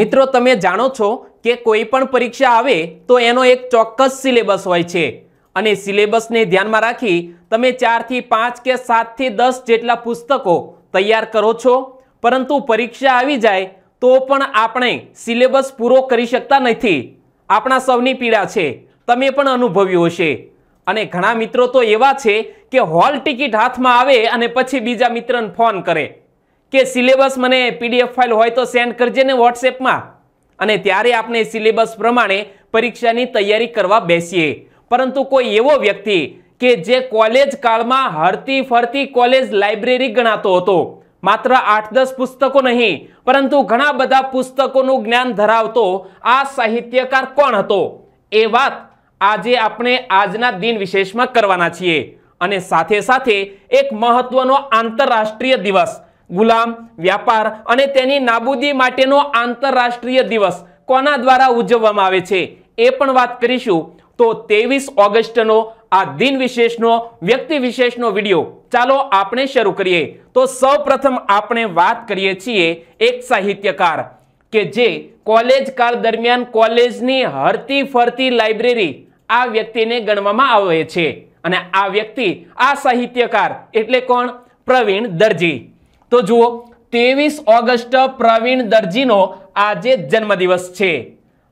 મિત્રો તમે જાણો છો કે કોઈ પણ પરીક્ષા આવે તો એનો એક ચોક્કસ સિલેબસ હોય છે અને સિલેબસને ધ્યાનમાં રાખી તમે ચારથી પાંચ કે સાતથી દસ જેટલા પુસ્તકો તૈયાર કરો છો પરંતુ પરીક્ષા આવી જાય તો પણ આપણે સિલેબસ પૂરો કરી શકતા નથી આપણા સૌની પીડા છે તમે પણ અનુભવ્યું હશે અને ઘણા મિત્રો તો એવા છે કે હોલ ટિકિટ હાથમાં આવે અને પછી બીજા મિત્રને ફોન કરે કે સિલેબસ મને પીડીએફ ફાઇલ હોય તો સેન્ડ કરજે ને વોટ્સએપમાં અને ત્યારે આપણે સિલેબસ પ્રમાણે પરીક્ષાની તૈયારી કરવા બેસીએ પરંતુ કોઈ એવો વ્યક્તિ કે જે કોલેજ કાળમાં હરતી ફરતી કોલેજ લાઇબ્રેરી ગણાતો હતો માત્ર આઠ દસ પુસ્તકો નહીં પરંતુ ઘણા બધા પુસ્તકોનું જ્ઞાન ધરાવતો આ સાહિત્યકાર કોણ હતો એ વાત આજે આપણે આજના દિન વિશેષમાં કરવાના છીએ અને સાથે સાથે એક મહત્વનો આંતરરાષ્ટ્રીય દિવસ ગુલામ વ્યાપાર અને તેની નાબૂદી માટેનો આંતરરાષ્ટ્રીય દિવસ કોના દ્વારા ઉજવવામાં આવે છે એ પણ વાત કરીશું તો ત્રેવીસ ઓગસ્ટનો આ દિન વિશેષનો વ્યક્તિ વિશેષનો વિડીયો ચાલો આપણે શરૂ કરીએ તો સૌપ્રથમ આપણે વાત કરીએ છીએ એક સાહિત્યકાર કે જે કોલેજ કાળ દરમિયાન કોલેજની હરતી ફરતી લાઇબ્રેરી આ વ્યક્તિને ગણવામાં આવે છે અને આ વ્યક્તિ આ સાહિત્યકાર એટલે કોણ પ્રવીણ દરજી તો જુઓ ત્રેવીસ ઓગસ્ટ પ્રવીણ દરજીનો આજે જન્મદિવસ છે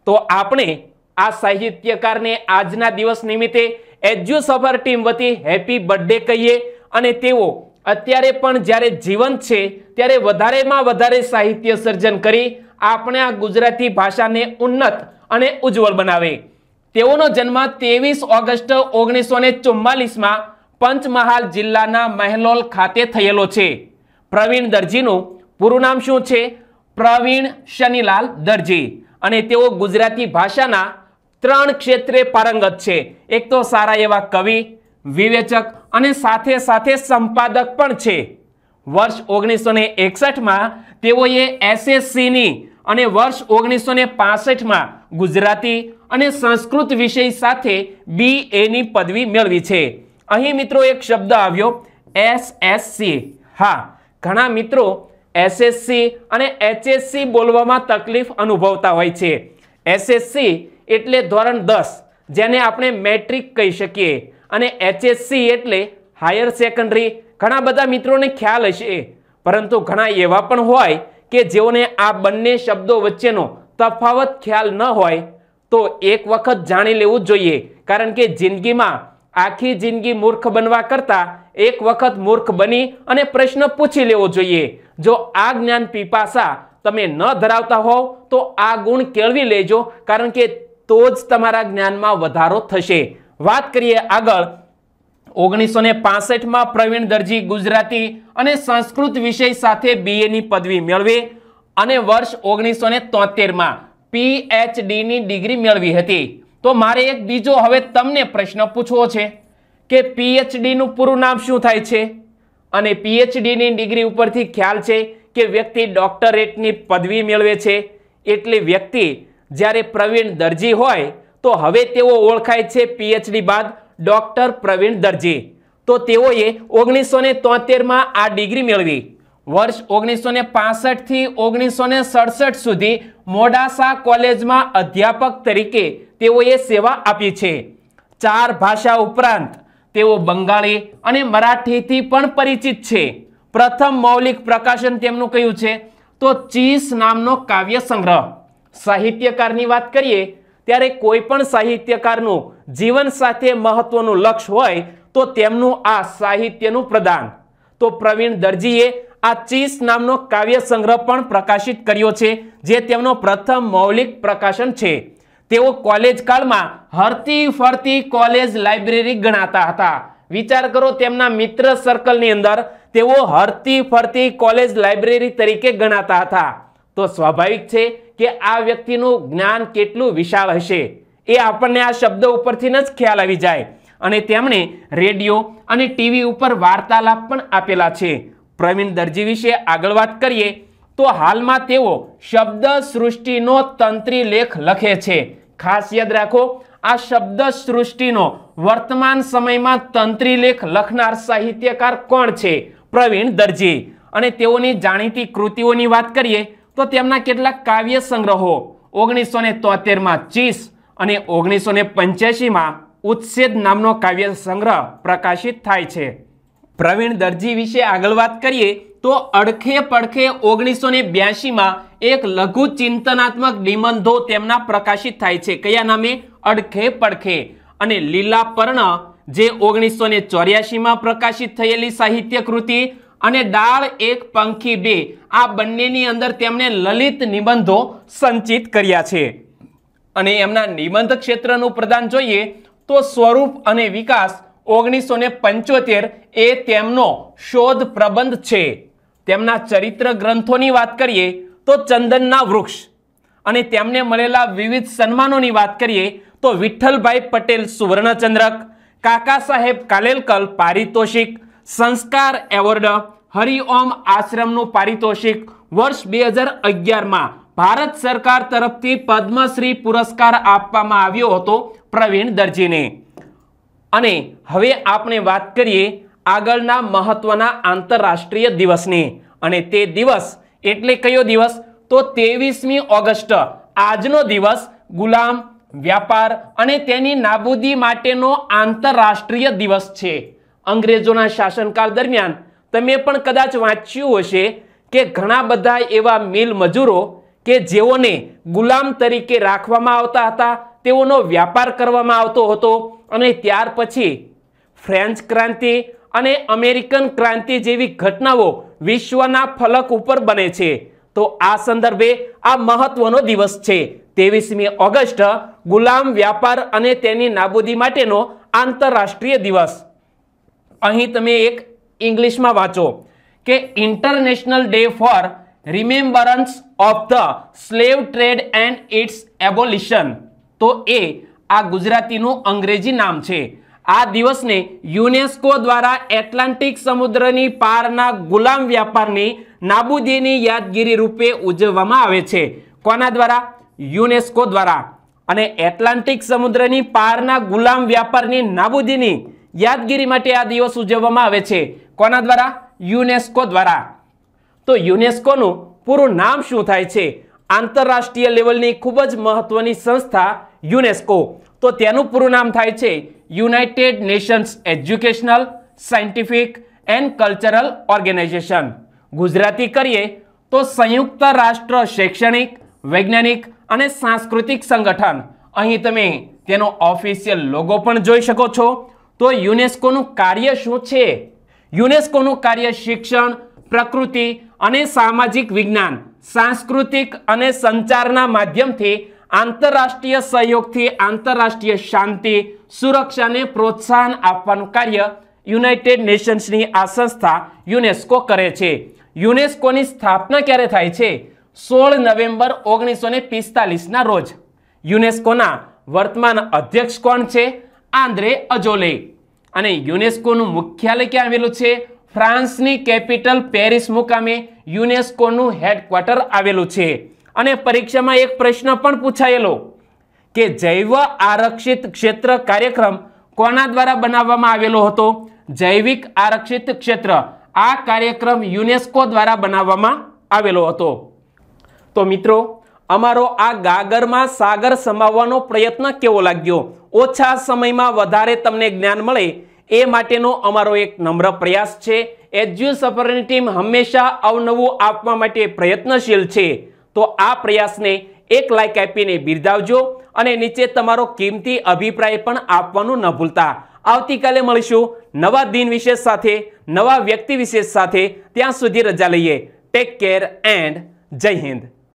તો આપણે આ સાહિત્યકારને આજના દિવસ નિમિત્તે એજ્યુ સફર ટીમ વતી હેપી બર્થડે કહીએ અને તેઓ અત્યારે પણ જ્યારે જીવંત છે ત્યારે વધારેમાં વધારે સાહિત્ય સર્જન કરી આપણે આ ગુજરાતી ભાષાને ઉન્નત અને ઉજ્જવળ બનાવે તેઓનો જન્મ ત્રેવીસ ઓગસ્ટ ઓગણીસો ને પંચમહાલ જિલ્લાના મહેલોલ ખાતે થયેલો છે પ્રવીણ દરજીનું પૂરું નામ શું છે પ્રવીણ શનિલાલ દરજી અને તેઓ ગુજરાતી ભાષાના ત્રણ ક્ષેત્રે પારંગત છે એક તો સારા એવા કવિ વિવેચક અને સાથે સાથે સંપાદક પણ છે વર્ષ ઓગણીસો ને એકસઠમાં તેઓએ એસએસસીની અને વર્ષ ઓગણીસો ને પાસઠમાં ગુજરાતી અને સંસ્કૃત વિષય સાથે બી એની પદવી મેળવી છે અહીં મિત્રો એક શબ્દ આવ્યો એસએસસી હા ઘણા મિત્રો એસએસસી અને એચએસસી બોલવામાં તકલીફ અનુભવતા હોય છે એસએસસી એટલે ધોરણ દસ જેને આપણે મેટ્રિક કહી શકીએ અને એચએસસી એટલે હાયર સેકન્ડરી ઘણા બધા મિત્રોને ખ્યાલ હશે પરંતુ ઘણા એવા પણ હોય કે જેઓને આ બંને શબ્દો વચ્ચેનો તફાવત ખ્યાલ ન હોય તો એક વખત જાણી લેવું જોઈએ કારણ કે જિંદગીમાં આખી જિંદગી મૂર્ખ બનવા કરતાં એક વખત મૂર્ખ બની અને પ્રશ્ન પૂછી લેવો જોઈએ જો આ જ્ઞાન પીપાસા તમે ન ધરાવતા હોવ તો આ ગુણ કેળવી લેજો કારણ કે તો જ તમારા જ્ઞાનમાં વધારો થશે વાત કરીએ આગળ ઓગણીસો ને પાસઠમાં પ્રવીણ દરજી ગુજરાતી અને સંસ્કૃત વિષય સાથે બીએની પદવી મેળવી અને વર્ષ ઓગણીસો ને તોતેરમાં પીએચડીની ડિગ્રી મેળવી હતી તો મારે એક બીજો હવે તમને પ્રશ્ન પૂછવો છે કે પીએચડીનું પૂરું નામ શું થાય છે અને પીએચડીની ડિગ્રી ઉપરથી ખ્યાલ છે કે વ્યક્તિ ડોક્ટરેટની પદવી મેળવે છે એટલે વ્યક્તિ જ્યારે પ્રવીણ દરજી હોય તો હવે તેઓ ઓળખાય છે પીએચડી બાદ ડોક્ટર પ્રવીણ દરજી તો તેઓએ ઓગણીસો ને તોતેરમાં આ ડિગ્રી મેળવી વર્ષ ઓગણીસો ને પાસઠથી ઓગણીસો સડસઠ સુધી મોડાસા કોલેજમાં અધ્યાપક તરીકે તેઓએ સેવા આપી છે ચાર ભાષા ઉપરાંત તેઓ બંગાળી અને મરાઠીથી પણ પરિચિત છે પ્રથમ મૌલિક પ્રકાશન તેમનું કયું છે તો ચીસ નામનો કાવ્ય સંગ્રહ સાહિત્યકારની વાત કરીએ ત્યારે કોઈ પણ સાહિત્યકારનું જીવન સાથે મહત્વનું લક્ષ્ય હોય તો તેમનું આ સાહિત્યનું પ્રદાન તો પ્રવીણ દરજીએ આ ચીસ નામનો કાવ્ય સંગ્રહ પણ પ્રકાશિત કર્યો છે જે તેમનો પ્રથમ મૌલિક પ્રકાશન છે તેઓ કોલેજ કાળમાં હરતી ફરતી કોલેજ લાઇબ્રેરી ગણાતા હતા વિચાર કરો તેમના મિત્ર સર્કલની અંદર તેઓ હરતી ફરતી કોલેજ લાઇબ્રેરી તરીકે ગણાતા હતા તો સ્વાભાવિક છે કે આ વ્યક્તિનું જ્ઞાન કેટલું વિશાળ હશે એ આપણને આ શબ્દ ઉપરથી જ ખ્યાલ આવી જાય અને તેમણે રેડિયો અને ટીવી ઉપર વાર્તાલાપ પણ આપેલા છે પ્રવીણ દરજી વિશે આગળ વાત કરીએ તો હાલમાં તેઓ શબ્દ સૃષ્ટિનો તંત્રી લેખ લખે છે ખાસ યાદ રાખો આ શબ્દ સૃષ્ટિનો વર્તમાન સમયમાં તંત્રી લેખ લખનાર સાહિત્યકાર કોણ છે પ્રવીણ દરજી અને તેઓની જાણીતી કૃતિઓની વાત કરીએ તો તેમના કેટલાક કાવ્ય સંગ્રહો ઓગણીસો ને તોતેરમાં ચીસ અને ઓગણીસો ને પંચ્યાસીમાં ઉત્સેદ નામનો કાવ્ય સંગ્રહ પ્રકાશિત થાય છે પ્રવીણ દરજી વિશે આગળ વાત કરીએ તો અડખે પડખે ઓગણીસો ને બ્યાસીમાં એક લઘુ ચિંતનાત્મક નિબંધો તેમના પ્રકાશિત થાય છે કયા નામે અડખે પડખે અને લીલા પર્ણ જે ઓગણીસો ને ચોર્યાસીમાં પ્રકાશિત થયેલી સાહિત્ય કૃતિ અને દાળ એક પંખી બે આ બંનેની અંદર તેમણે લલિત નિબંધો સંચિત કર્યા છે અને એમના નિબંધ ક્ષેત્રનું પ્રદાન જોઈએ તો સ્વરૂપ અને વિકાસ ઓગણીસો ને પંચોતેર એ તેમનો શોધ પ્રબંધ છે તેમના ચરિત્ર ગ્રંથોની વાત કરીએ તો ચંદનના વૃક્ષ અને તેમને મળેલા વિવિધ સન્માનોની વાત કરીએ તો વિઠ્ઠલભાઈ પટેલ સુવર્ણચંદ્રક કાકા સાહેબ કાલેલકલ પારિતોષિક સંસ્કાર એવોર્ડ હરિઓમ આશ્રમનું પારિતોષિક વર્ષ બે હજાર અગિયારમાં ભારત સરકાર તરફથી પદ્મશ્રી પુરસ્કાર આપવામાં આવ્યો હતો પ્રવીણ દરજીને અને હવે આપણે વાત કરીએ આગળના મહત્વના આંતરરાષ્ટ્રીય દિવસની અને તે દિવસ એટલે કયો દિવસ તો ત્રેવીસમી ઓગસ્ટ આજનો દિવસ ગુલામ વ્યાપાર અને તેની નાબૂદી માટેનો આંતરરાષ્ટ્રીય દિવસ છે અંગ્રેજોના શાસનકાળ દરમિયાન તમે પણ કદાચ વાંચ્યું હશે કે ઘણા બધા એવા મિલ મજૂરો કે જેઓને ગુલામ તરીકે રાખવામાં આવતા હતા તેઓનો વ્યાપાર કરવામાં આવતો હતો અને ત્યાર પછી ફ્રેન્ચ ક્રાંતિ અને અમેરિકન ક્રાંતિ જેવી ઘટનાઓ વિશ્વના ફલક ઉપર બને છે તો આ સંદર્ભે આ મહત્વનો દિવસ છે તેવીસમી ઓગસ્ટ ગુલામ વ્યાપાર અને તેની નાબૂદી માટેનો આંતરરાષ્ટ્રીય દિવસ અહીં તમે એક ઇંગ્લિશમાં વાંચો કે international day for remembrance of the slave trade and its abolition તો એ આ ગુજરાતીનું અંગ્રેજી નામ છે આ દિવસને યુનેસ્કો દ્વારા એટલાન્ટિક સમુદ્રની પારના ગુલામ વ્યાપારની નાબૂદીની યાદગીરી રૂપે ઉજવવામાં આવે છે કોના દ્વારા યુનેસ્કો દ્વારા અને એટલાન્ટિક સમુદ્રની પારના ગુલામ વ્યાપારની નાબૂદીની યાદગીરી માટે આ દિવસ ઉજવવામાં આવે છે કોના દ્વારા યુનેસ્કો દ્વારા તો યુનેસ્કોનું પૂરું નામ શું થાય છે આંતરરાષ્ટ્રીય લેવલની ખૂબ જ મહત્વની સંસ્થા યુનેસ્કો તો તેનું પૂરું નામ થાય છે united nations educational scientific and cultural organisation Gujarati કરીએ તો સંયુક્ત રાષ્ટ્ર શૈક્ષણિક વૈજ્ઞાનિક અને સાંસ્કૃતિક સંગઠન અહીં તમે તેનો ઓફિશિયલ લોગો પણ જોઈ શકો છો તો યુનેસ્કોનું કાર્ય શું છે યુનેસ્કોનું કાર્ય શિક્ષણ પ્રકૃતિ અને સામાજિક વિજ્ઞાન સાંસ્કૃતિક અને સંચારના માધ્યમથી આંતરરાષ્ટ્રીય સહયોગથી આંતરરાષ્ટ્રીય શાંતિ સુરક્ષાને પ્રોત્સાહન આપવાનું કાર્ય યુનાઇટેડ નેશન્સની આ સંસ્થા યુનેસ્કો કરે છે યુનેસ્કોની સ્થાપના ક્યારે થાય છે સોળ નવેમ્બર ઓગણીસો ને પિસ્તાલીસના રોજ યુનેસ્કોના વર્તમાન અધ્યક્ષ કોણ છે આંદ્રે અજોલે અને યુનેસ્કોનું મુખ્યાલય ક્યાં આવેલું છે ફ્રાન્સની કેપિટલ પેરિસ મુકામે યુનેસ્કોનું હેડક્વાર્ટર આવેલું છે અને પરીક્ષામાં એક પ્રશ્ન પણ પૂછાયેલો કે જૈવ આરક્ષિત ક્ષેત્ર કાર્યક્રમ કોના દ્વારા બનાવવામાં આવેલો હતો જૈવિક આરક્ષિત ક્ષેત્ર આ કાર્યક્રમ યુનેસ્કો દ્વારા બનાવવામાં આવેલો હતો તો મિત્રો અમારો આ ગાગરમાં સાગર સમાવવાનો પ્રયત્ન કેવો લાગ્યો ઓછા સમયમાં વધારે તમને જ્ઞાન મળે એ માટેનો અમારો એક નમ્ર પ્રયાસ છે એજ્યુ સફરની ટીમ હંમેશા અવનવું આપવા માટે પ્રયત્નશીલ છે તો આ પ્રયાસને એક લાઇક આપીને બિરદાવજો અને નીચે તમારો કિંમતી અભિપ્રાય પણ આપવાનું ન ભૂલતા આવતીકાલે મળીશું નવા દિન વિશેષ સાથે નવા વ્યક્તિ વિશેષ સાથે ત્યાં સુધી રજા લઈએ ટેક કેર એન્ડ જય હિન્દ